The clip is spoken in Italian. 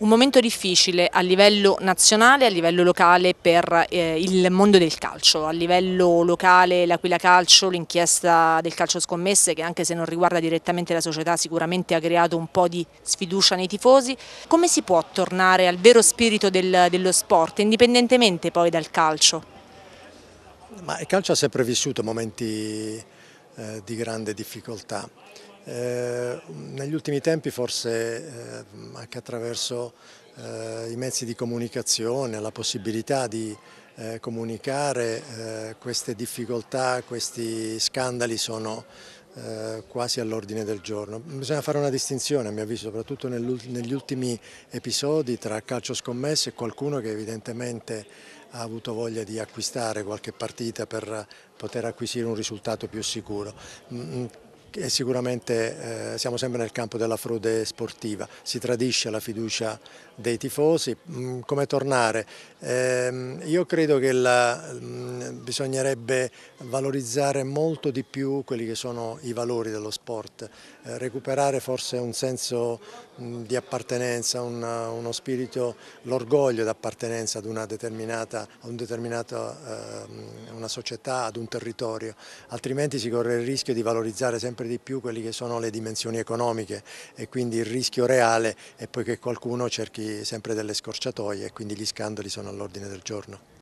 un momento difficile a livello nazionale a livello locale per eh, il mondo del calcio, a livello locale l'Aquila Calcio, l'inchiesta del calcio scommesse che anche se non riguarda direttamente la società sicuramente ha creato un po' di sfiducia nei tifosi, come si può tornare al vero spirito del, dello sport indipendentemente poi dal calcio? Ma il calcio ha sempre vissuto momenti eh, di grande difficoltà eh, negli ultimi tempi forse eh, anche attraverso eh, i mezzi di comunicazione, la possibilità di eh, comunicare eh, queste difficoltà, questi scandali sono eh, quasi all'ordine del giorno. Bisogna fare una distinzione, a mio avviso, soprattutto negli ultimi episodi tra calcio scommesso e qualcuno che evidentemente ha avuto voglia di acquistare qualche partita per poter acquisire un risultato più sicuro mm, mm, e sicuramente eh, siamo sempre nel campo della frode sportiva, si tradisce la fiducia dei tifosi, mh, mm, come tornare? Eh, io credo che la, mh, mm, bisognerebbe valorizzare molto di più quelli che sono i valori dello sport, eh, recuperare forse un senso di appartenenza, uno spirito, l'orgoglio d'appartenenza ad una determinata, ad un determinata ehm, una società, ad un territorio, altrimenti si corre il rischio di valorizzare sempre di più quelle che sono le dimensioni economiche e quindi il rischio reale è poi che qualcuno cerchi sempre delle scorciatoie e quindi gli scandali sono all'ordine del giorno.